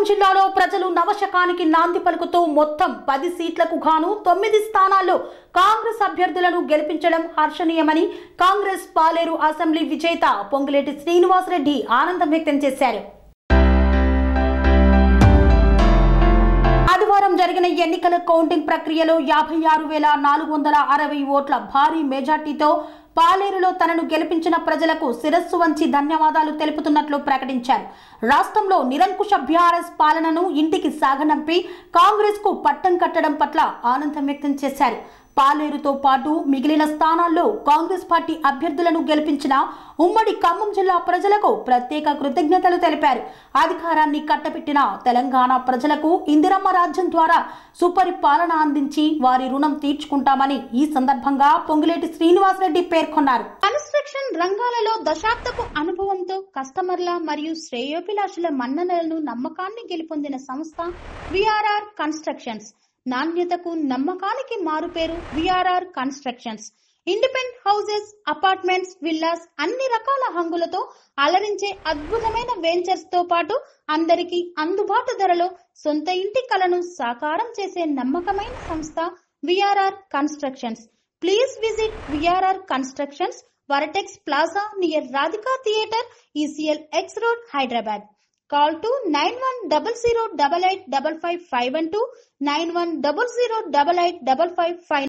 ప్రకాశం జిల్లాలో ప్రజలు నవశకానికి నాంది పలుకుతూ మొత్తం పది సీట్లకు గాను తొమ్మిది స్థానాల్లో కాంగ్రెస్ అభ్యర్థులను గెలిపించడం హర్షణీయమని కాంగ్రెస్ పాలేరు అసెంబ్లీ విజేత పొంగులేటి శ్రీనివాసరెడ్డి ఆనందం వ్యక్తం చేశారు ఎన్నికల కౌంటింగ్ ప్రక్రియలో యాభై ఆరు వేల నాలుగు వందల అరవై ఓట్ల భారీ మెజార్టీతో పాలేరులో తనను గెలిపించిన ప్రజలకు శిరస్సు వంచి ధన్యవాదాలు తెలుపుతున్నట్లు ప్రకటించారు రాష్ట్రంలో నిరంకుశ బీఆర్ఎస్ పాలనను ఇంటికి సాగనంపి కాంగ్రెస్ కు పట్టం కట్టడం పట్ల ఆనందం వ్యక్తం చేశారు పాలేరుతో పాటు మిగిలిన స్థానాల్లో కాంగ్రెస్ పార్టీ అభ్యర్థులను గెలిపించిన ఉమ్మడి ఖమ్మం జిల్లా ప్రజలకు ప్రత్యేక కృతజ్ఞతలు తెలిపారు అధికారాన్ని కట్టబెట్టిన తెలంగాణ ప్రజలకు ఇందిరమ్మ రాజ్యం ద్వారా సుపరిపాలన అందించి వారి రుణం తీర్చుకుంటామని ఈ సందర్భంగా పొంగులేటి శ్రీనివాసరెడ్డి పేర్కొన్నారు కన్స్ట్రక్షన్ రంగాలలో దశాబ్దపు అనుభవంతో కస్టమర్ల మరియు శ్రేయోభిలాషుల మన్ననలను నమ్మకాన్ని గెలుపొందిన సంస్థ విఆర్ఆర్ కన్స్ట్రక్షన్స్ నాణ్యతకు నమ్మకానికి మారుపేరు VRR constructions independent houses apartments villas అన్ని రకాల హంగులతో అలరించే అద్భుతమైన వెంచర్స్ తో పాటు అందరికీ అందుబాటు ధరలో సొంత ఇంటి కలను సాకారం చేసే నమ్మకమైన సంస్థ VRR constructions please visit VRR constructions vertex plaza near Radhika theatre ECIL X road Hyderabad Call to 9100 double eight double five five double five five.